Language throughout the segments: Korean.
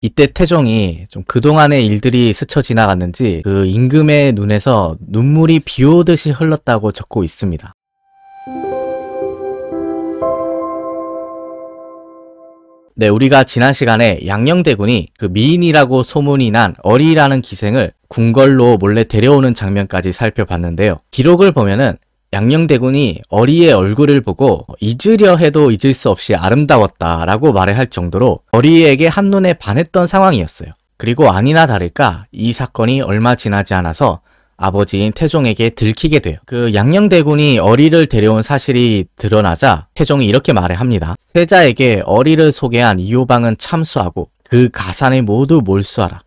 이때 태종이 좀 그동안의 일들이 스쳐 지나갔는지 그 임금의 눈에서 눈물이 비 오듯이 흘렀다고 적고 있습니다. 네, 우리가 지난 시간에 양녕대군이 그 미인이라고 소문이 난 어리라는 기생을 궁궐로 몰래 데려오는 장면까지 살펴봤는데요. 기록을 보면은 양녕대군이 어리의 얼굴을 보고 잊으려 해도 잊을 수 없이 아름다웠다라고 말을 할 정도로 어리에게 한눈에 반했던 상황이었어요. 그리고 아니나 다를까 이 사건이 얼마 지나지 않아서 아버지인 태종에게 들키게 돼요. 그 양녕대군이 어리를 데려온 사실이 드러나자 태종이 이렇게 말을 합니다. 세자에게 어리를 소개한 이호방은 참수하고 그 가산을 모두 몰수하라.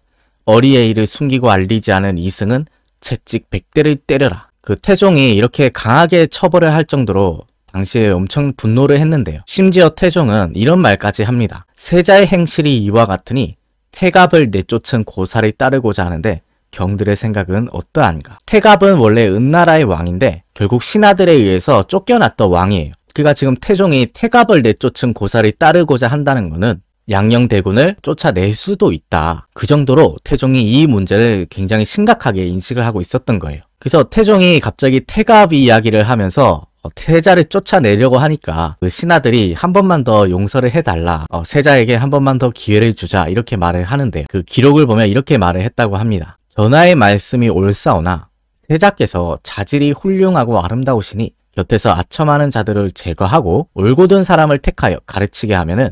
어리의 일을 숨기고 알리지 않은 이승은 채찍 백대를 때려라. 그 태종이 이렇게 강하게 처벌을 할 정도로 당시에 엄청 분노를 했는데요. 심지어 태종은 이런 말까지 합니다. 세자의 행실이 이와 같으니 태갑을 내쫓은 고사를 따르고자 하는데 경들의 생각은 어떠한가? 태갑은 원래 은나라의 왕인데 결국 신하들에 의해서 쫓겨났던 왕이에요. 그가 지금 태종이 태갑을 내쫓은 고사를 따르고자 한다는 것은 양녕대군을 쫓아낼 수도 있다. 그 정도로 태종이 이 문제를 굉장히 심각하게 인식을 하고 있었던 거예요. 그래서 태종이 갑자기 태갑이 야기를 하면서 어, 세자를 쫓아내려고 하니까 그 신하들이 한 번만 더 용서를 해달라 어, 세자에게 한 번만 더 기회를 주자 이렇게 말을 하는데 그 기록을 보면 이렇게 말을 했다고 합니다 전하의 말씀이 옳사오나 세자께서 자질이 훌륭하고 아름다우시니 곁에서 아첨하는 자들을 제거하고 올곧은 사람을 택하여 가르치게 하면은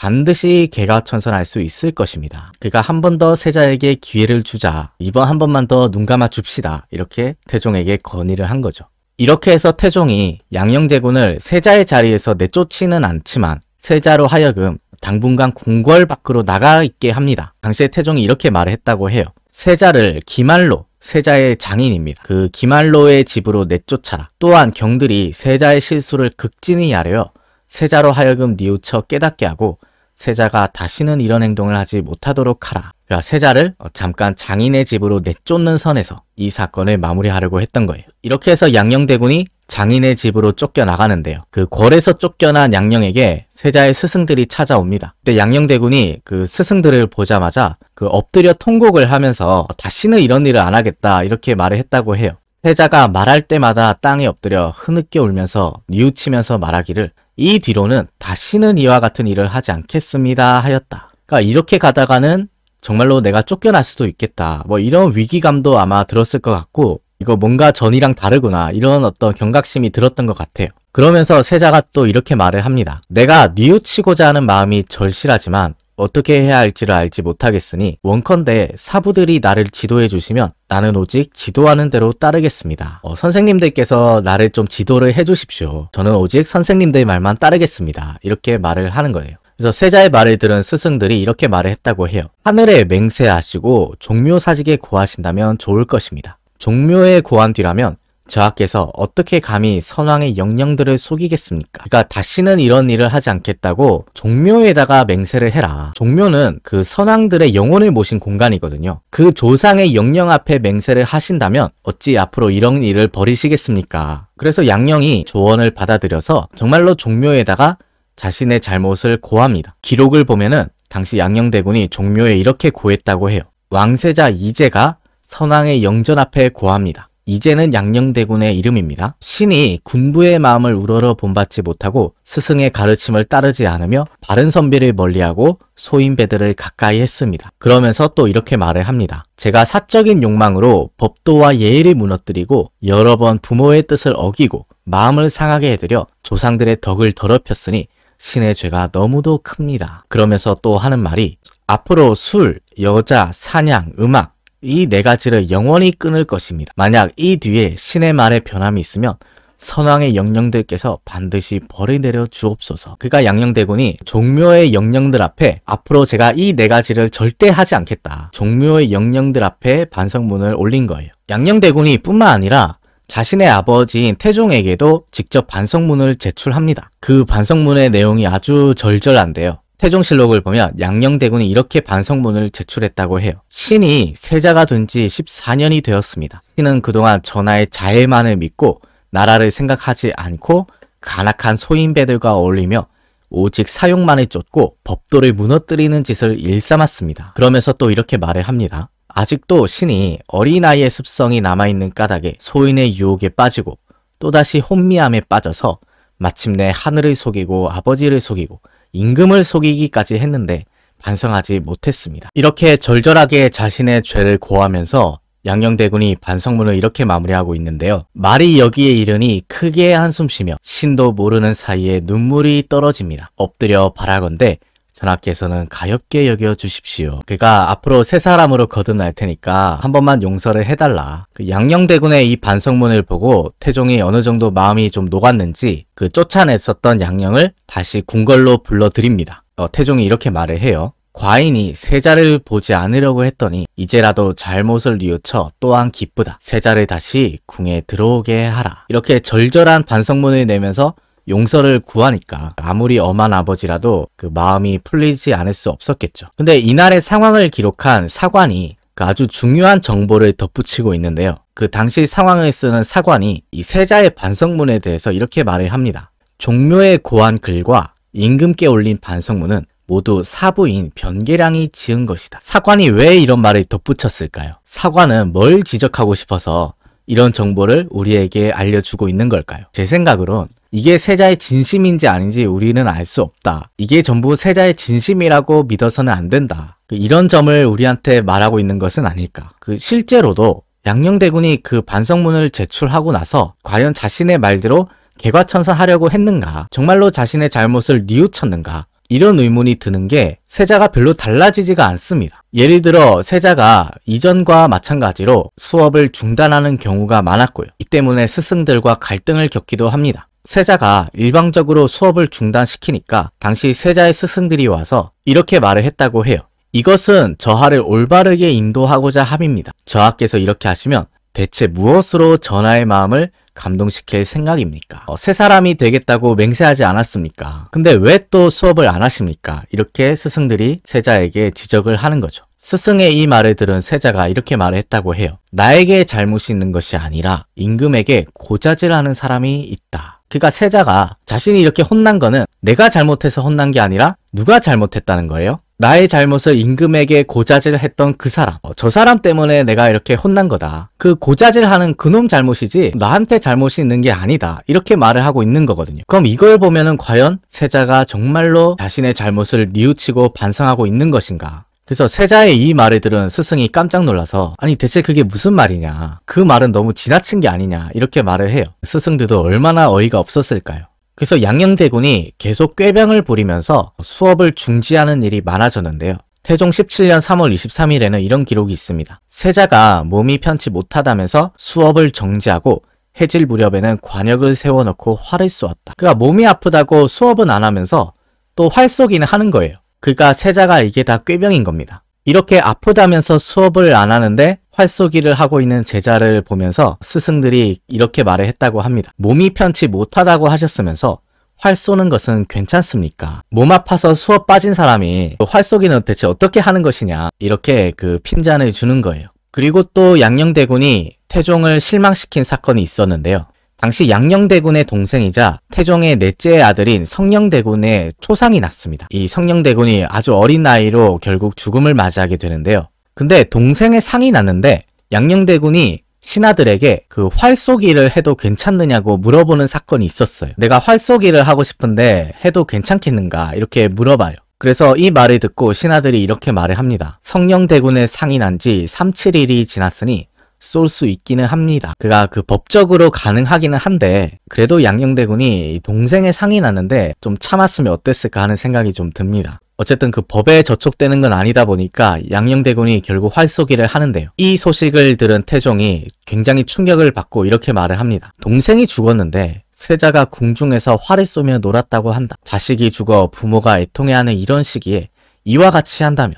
반드시 개가 천선할 수 있을 것입니다. 그가 한 번 더 세자에게 기회를 주자. 이번 한 번만 더눈 감아 줍시다. 이렇게 태종에게 건의를 한 거죠. 이렇게 해서 태종이 양영대군을 세자의 자리에서 내쫓지는 않지만 세자로 하여금 당분간 궁궐 밖으로 나가 있게 합니다. 당시에 태종이 이렇게 말을 했다고 해요. 세자를 기말로 세자의 장인입니다. 그 기말로의 집으로 내쫓아라. 또한 경들이 세자의 실수를 극진히 아려 세자로 하여금 뉘우쳐 깨닫게 하고 세자가 다시는 이런 행동을 하지 못하도록 하라. 그러니까 세자를 잠깐 장인의 집으로 내쫓는 선에서 이 사건을 마무리하려고 했던 거예요. 이렇게 해서 양녕대군이 장인의 집으로 쫓겨나가는데요. 그 궐에서 쫓겨난 양녕에게 세자의 스승들이 찾아옵니다. 그때 양녕대군이 그 스승들을 보자마자 그 엎드려 통곡을 하면서 다시는 이런 일을 안 하겠다 이렇게 말을 했다고 해요. 세자가 말할 때마다 땅에 엎드려 흐느껴 울면서 뉘우치면서 말하기를 이 뒤로는 다시는 이와 같은 일을 하지 않겠습니다 하였다. 그러니까 이렇게 가다가는 정말로 내가 쫓겨날 수도 있겠다. 뭐 이런 위기감도 아마 들었을 것 같고 이거 뭔가 전이랑 다르구나 이런 어떤 경각심이 들었던 것 같아요. 그러면서 세자가 또 이렇게 말을 합니다. 내가 뉘우치고자 하는 마음이 절실하지만 어떻게 해야 할지를 알지 못하겠으니 원컨대 사부들이 나를 지도해 주시면 나는 오직 지도하는 대로 따르겠습니다. 어, 선생님들께서 나를 좀 지도를 해 주십시오. 저는 오직 선생님들 말만 따르겠습니다. 이렇게 말을 하는 거예요. 그래서 세자의 말을 들은 스승들이 이렇게 말을 했다고 해요. 하늘에 맹세하시고 종묘사직에 구하신다면 좋을 것입니다. 종묘에 구한 뒤라면 저하께서 어떻게 감히 선왕의 영령들을 속이겠습니까? 그러니까 다시는 이런 일을 하지 않겠다고 종묘에다가 맹세를 해라. 종묘는 그 선왕들의 영혼을 모신 공간이거든요. 그 조상의 영령 앞에 맹세를 하신다면 어찌 앞으로 이런 일을 벌이시겠습니까 그래서 양령이 조언을 받아들여서 정말로 종묘에다가 자신의 잘못을 고합니다. 기록을 보면은 당시 양령대군이 종묘에 이렇게 고했다고 해요. 왕세자 이재가 선왕의 영전 앞에 고합니다. 이제는 양녕대군의 이름입니다. 신이 군부의 마음을 우러러 본받지 못하고 스승의 가르침을 따르지 않으며 바른 선비를 멀리하고 소인배들을 가까이 했습니다. 그러면서 또 이렇게 말을 합니다. 제가 사적인 욕망으로 법도와 예의를 무너뜨리고 여러 번 부모의 뜻을 어기고 마음을 상하게 해드려 조상들의 덕을 더럽혔으니 신의 죄가 너무도 큽니다. 그러면서 또 하는 말이 앞으로 술, 여자, 사냥, 음악, 이네 가지를 영원히 끊을 것입니다. 만약 이 뒤에 신의 말에 변함이 있으면 선왕의 영령들께서 반드시 벌을 내려 주옵소서. 그가 양령대군이 종묘의 영령들 앞에 앞으로 제가 이 네 가지를 절대 하지 않겠다. 종묘의 영령들 앞에 반성문을 올린 거예요. 양령대군이 뿐만 아니라 자신의 아버지인 태종에게도 직접 반성문을 제출합니다. 그 반성문의 내용이 아주 절절한데요. 태종실록을 보면 양녕대군이 이렇게 반성문을 제출했다고 해요. 신이 세자가 된 지 14년이 되었습니다. 신은 그동안 전하의 자애만을 믿고 나라를 생각하지 않고 간악한 소인배들과 어울리며 오직 사용만을 쫓고 법도를 무너뜨리는 짓을 일삼았습니다. 그러면서 또 이렇게 말을 합니다. 아직도 신이 어린아이의 습성이 남아있는 까닭에 소인의 유혹에 빠지고 또다시 혼미함에 빠져서 마침내 하늘을 속이고 아버지를 속이고 임금을 속이기까지 했는데 반성하지 못했습니다. 이렇게 절절하게 자신의 죄를 고하면서 양녕대군이 반성문을 이렇게 마무리하고 있는데요. 말이 여기에 이르니 크게 한숨 쉬며 신도 모르는 사이에 눈물이 떨어집니다. 엎드려 바라건대 전하께서는 가엽게 여겨 주십시오. 그가 앞으로 새 사람으로 거듭날 테니까 한 번만 용서를 해달라. 그 양녕대군의 이 반성문을 보고 태종이 어느 정도 마음이 좀 녹았는지 그 쫓아냈었던 양녕을 다시 궁궐로 불러드립니다. 어, 태종이 이렇게 말을 해요. 과인이 세자를 보지 않으려고 했더니 이제라도 잘못을 뉘우쳐 또한 기쁘다. 세자를 다시 궁에 들어오게 하라. 이렇게 절절한 반성문을 내면서 용서를 구하니까 아무리 엄한 아버지라도 그 마음이 풀리지 않을 수 없었겠죠. 근데 이날의 상황을 기록한 사관이 그 아주 중요한 정보를 덧붙이고 있는데요. 그 당시 상황을 쓰는 사관이 이 세자의 반성문에 대해서 이렇게 말을 합니다. 종묘의 고한 글과 임금께 올린 반성문은 모두 사부인 변계량이 지은 것이다. 사관이 왜 이런 말을 덧붙였을까요? 사관은 뭘 지적하고 싶어서 이런 정보를 우리에게 알려주고 있는 걸까요? 제 생각으론 이게 세자의 진심인지 아닌지 우리는 알 수 없다. 이게 전부 세자의 진심이라고 믿어서는 안 된다. 그 이런 점을 우리한테 말하고 있는 것은 아닐까. 그 실제로도 양녕대군이 그 반성문을 제출하고 나서 과연 자신의 말대로 개과천선하려고 했는가? 정말로 자신의 잘못을 뉘우쳤는가? 이런 의문이 드는 게 세자가 별로 달라지지가 않습니다. 예를 들어 세자가 이전과 마찬가지로 수업을 중단하는 경우가 많았고요. 이 때문에 스승들과 갈등을 겪기도 합니다. 세자가 일방적으로 수업을 중단시키니까 당시 세자의 스승들이 와서 이렇게 말을 했다고 해요. 이것은 저하를 올바르게 인도하고자 함입니다. 저하께서 이렇게 하시면 대체 무엇으로 전하의 마음을 감동시킬 생각입니까? 어, 새 사람이 되겠다고 맹세하지 않았습니까? 근데 왜 또 수업을 안 하십니까? 이렇게 스승들이 세자에게 지적을 하는 거죠. 스승의 이 말을 들은 세자가 이렇게 말을 했다고 해요. 나에게 잘못이 있는 것이 아니라 임금에게 고자질하는 사람이 있다. 그가 세자가 자신이 이렇게 혼난 거는 내가 잘못해서 혼난 게 아니라 누가 잘못했다는 거예요? 나의 잘못을 임금에게 고자질했던 그 사람 어, 저 사람 때문에 내가 이렇게 혼난 거다 그 고자질하는 그놈 잘못이지 나한테 잘못이 있는 게 아니다 이렇게 말을 하고 있는 거거든요 그럼 이걸 보면은 과연 세자가 정말로 자신의 잘못을 뉘우치고 반성하고 있는 것인가 그래서 세자의 이 말을 들은 스승이 깜짝 놀라서 아니 대체 그게 무슨 말이냐 그 말은 너무 지나친 게 아니냐 이렇게 말을 해요 스승들도 얼마나 어이가 없었을까요 그래서 양녕대군이 계속 꾀병을 부리면서 수업을 중지하는 일이 많아졌는데요 태종 17년 3월 23일에는 이런 기록이 있습니다 세자가 몸이 편치 못하다면서 수업을 정지하고 해질 무렵에는 관역을 세워놓고 활을 쏘았다 그가 몸이 아프다고 수업은 안 하면서 또 활쏘기는 하는 거예요 그가 세자가 이게 다 꾀병인 겁니다. 이렇게 아프다면서 수업을 안 하는데 활쏘기를 하고 있는 제자를 보면서 스승들이 이렇게 말을 했다고 합니다. 몸이 편치 못하다고 하셨으면서 활 쏘는 것은 괜찮습니까? 몸 아파서 수업 빠진 사람이 활 쏘기는 대체 어떻게 하는 것이냐 이렇게 그 핀잔을 주는 거예요. 그리고 또 양녕대군이 태종을 실망시킨 사건이 있었는데요. 당시 양녕대군의 동생이자 태종의 넷째 아들인 성령대군의 초상이 났습니다. 이성령대군이 아주 어린 나이로 결국 죽음을 맞이하게 되는데요. 근데 동생의 상이 났는데 양녕대군이 신하들에게 그 활쏘기를 해도 괜찮느냐고 물어보는 사건이 있었어요. 내가 활쏘기를 하고 싶은데 해도 괜찮겠는가 이렇게 물어봐요. 그래서 이 말을 듣고 신하들이 이렇게 말을 합니다. 성령대군의 상이 난 지 3, 7일이 지났으니 쏠수 있기는 합니다. 그가 그 법적으로 가능하기는 한데 그래도 양녕대군이 동생의 상이 났는데 좀 참았으면 어땠을까 하는 생각이 좀 듭니다. 어쨌든 그 법에 저촉되는 건 아니다 보니까 양녕대군이 결국 활쏘기를 하는데요. 이 소식을 들은 태종이 굉장히 충격을 받고 이렇게 말을 합니다. 동생이 죽었는데 세자가 궁중에서 활을 쏘며 놀았다고 한다. 자식이 죽어 부모가 애통해하는 이런 시기에 이와 같이 한다면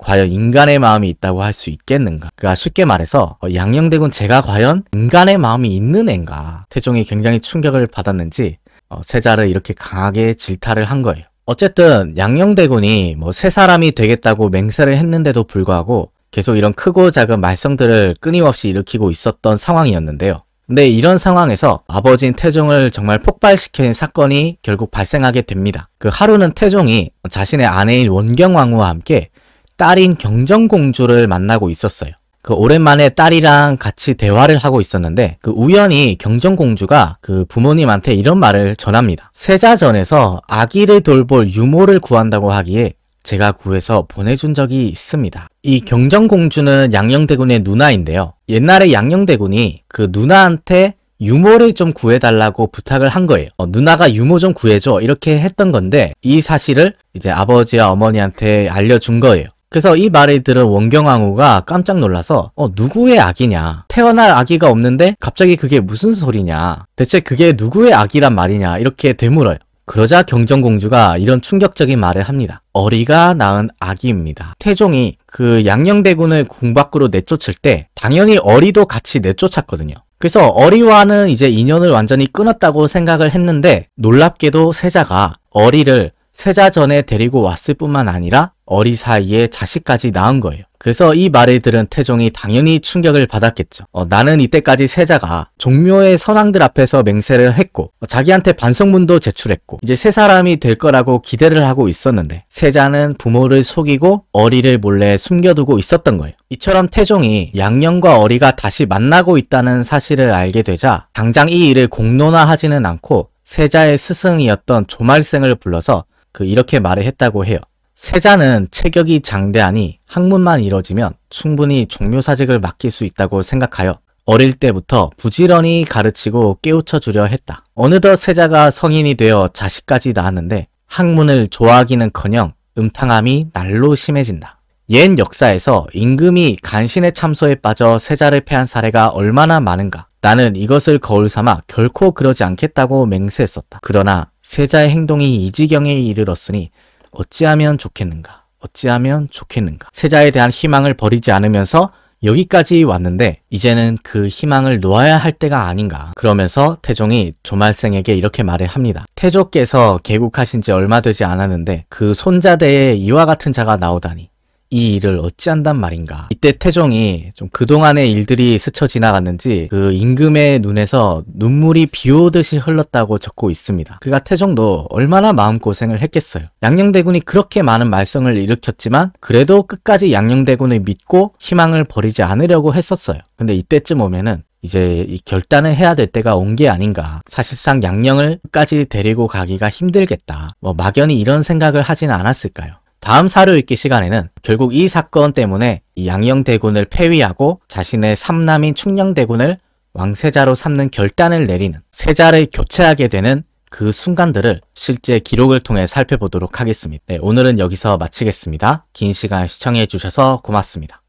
과연 인간의 마음이 있다고 할 수 있겠는가? 그가 쉽게 말해서 어, 양녕대군 제가 과연 인간의 마음이 있는 앤가? 태종이 굉장히 충격을 받았는지 어, 세자를 이렇게 강하게 질타를 한 거예요. 어쨌든 양녕대군이 뭐 세 사람이 되겠다고 맹세를 했는데도 불구하고 계속 이런 크고 작은 말썽들을 끊임없이 일으키고 있었던 상황이었는데요. 근데 이런 상황에서 아버지인 태종을 정말 폭발시킨 사건이 결국 발생하게 됩니다. 그 하루는 태종이 자신의 아내인 원경왕후와 함께 딸인 경정공주를 만나고 있었어요. 그 오랜만에 딸이랑 같이 대화를 하고 있었는데 그 우연히 경정공주가 그 부모님한테 이런 말을 전합니다. 세자전에서 아기를 돌볼 유모를 구한다고 하기에 제가 구해서 보내준 적이 있습니다. 이 경정공주는 양녕대군의 누나인데요. 옛날에 양녕대군이 그 누나한테 유모를 좀 구해달라고 부탁을 한 거예요. 어, 누나가 유모 좀 구해줘 이렇게 했던 건데 이 사실을 이제 아버지와 어머니한테 알려준 거예요. 그래서 이 말을 들은 원경왕후가 깜짝 놀라서 어 누구의 아기냐 태어날 아기가 없는데 갑자기 그게 무슨 소리냐 대체 그게 누구의 아기란 말이냐 이렇게 되물어요 그러자 경정공주가 이런 충격적인 말을 합니다. 어리가 낳은 아기입니다. 태종이 그 양녕대군을 궁 밖으로 내쫓을 때 당연히 어리도 같이 내쫓았거든요. 그래서 어리와는 이제 인연을 완전히 끊었다고 생각을 했는데 놀랍게도 세자가 어리를 세자전에 데리고 왔을 뿐만 아니라 어리사이에 자식까지 낳은 거예요. 그래서 이 말을 들은 태종이 당연히 충격을 받았겠죠. 어, 나는 이때까지 세자가 종묘의 선왕들 앞에서 맹세를 했고 어, 자기한테 반성문도 제출했고 이제 세 사람이 될 거라고 기대를 하고 있었는데 세자는 부모를 속이고 어리를 몰래 숨겨두고 있었던 거예요. 이처럼 태종이 양녕과 어리가 다시 만나고 있다는 사실을 알게 되자 당장 이 일을 공론화하지는 않고 세자의 스승이었던 조말생을 불러서 그 이렇게 말을 했다고 해요. 세자는 체격이 장대하니 학문만 이뤄지면 충분히 종묘사직을 맡길 수 있다고 생각하여 어릴 때부터 부지런히 가르치고 깨우쳐 주려 했다. 어느덧 세자가 성인이 되어 자식까지 낳았는데 학문을 좋아하기는커녕 음탕함이 날로 심해진다. 옛 역사에서 임금이 간신의 참소에 빠져 세자를 패한 사례가 얼마나 많은가. 나는 이것을 거울 삼아 결코 그러지 않겠다고 맹세했었다. 그러나 세자의 행동이 이 지경에 이르렀으니 어찌하면 좋겠는가 어찌하면 좋겠는가 세자에 대한 희망을 버리지 않으면서 여기까지 왔는데 이제는 그 희망을 놓아야 할 때가 아닌가 그러면서 태종이 조말생에게 이렇게 말을 합니다. 태조께서 개국하신 지 얼마 되지 않았는데 그 손자대에 이와 같은 자가 나오다니 이 일을 어찌한단 말인가. 이때 태종이 좀 그동안의 일들이 스쳐 지나갔는지 그 임금의 눈에서 눈물이 비오듯이 흘렀다고 적고 있습니다. 그가 태종도 얼마나 마음고생을 했겠어요. 양녕대군이 그렇게 많은 말썽을 일으켰지만 그래도 끝까지 양녕대군을 믿고 희망을 버리지 않으려고 했었어요. 근데 이때쯤 오면은 이제 이 결단을 해야 될 때가 온 게 아닌가. 사실상 양녕을끝 까지 데리고 가기가 힘들겠다. 뭐 막연히 이런 생각을 하진 않았을까요? 다음 사료 읽기 시간에는 결국 이 사건 때문에 이양영대군을 폐위하고 자신의 삼남인 충녕대군을 왕세자로 삼는 결단을 내리는 세자를 교체하게 되는 그 순간들을 실제 기록을 통해 살펴보도록 하겠습니다. 네, 오늘은 여기서 마치겠습니다. 긴 시간 시청해 주셔서 고맙습니다.